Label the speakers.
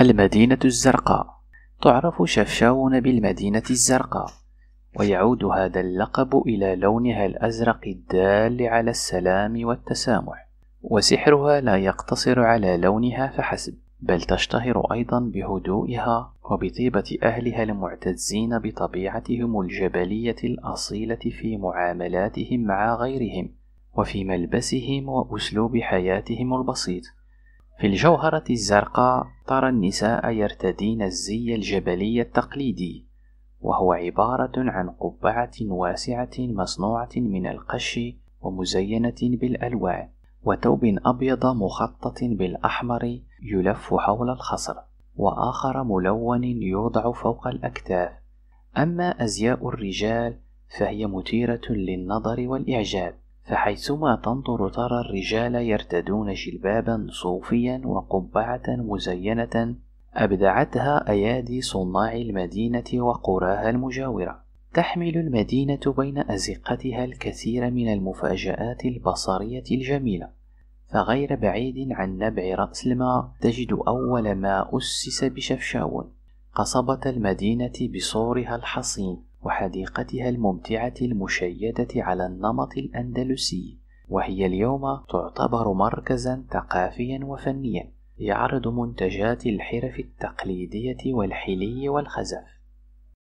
Speaker 1: المدينة الزرقاء تعرف شفشاون بالمدينة الزرقاء ويعود هذا اللقب إلى لونها الأزرق الدال على السلام والتسامح وسحرها لا يقتصر على لونها فحسب بل تشتهر أيضا بهدوئها وبطيبة أهلها المعتزين بطبيعتهم الجبلية الأصيلة في معاملاتهم مع غيرهم وفي ملبسهم وأسلوب حياتهم البسيط في الجوهرة الزرقاء ترى النساء يرتدين الزي الجبلي التقليدي وهو عبارة عن قبعة واسعة مصنوعة من القش ومزينة بالألوان وثوب أبيض مخطط بالأحمر يلف حول الخصر وآخر ملون يوضع فوق الأكتاف أما أزياء الرجال فهي مثيرة للنظر والإعجاب فحيثما تنظر ترى الرجال يرتدون جلبابا صوفيا وقبعة مزينة أبدعتها أيادي صناع المدينة وقراها المجاورة تحمل المدينة بين أزقتها الكثير من المفاجآت البصرية الجميلة فغير بعيد عن نبع رأس الماء تجد أول ما أسس بشفشاون قصبة المدينة بصورها الحصين وحديقتها الممتعة المشيدة على النمط الأندلسي وهي اليوم تعتبر مركزا ثقافيا وفنيا يعرض منتجات الحرف التقليدية والحلي والخزف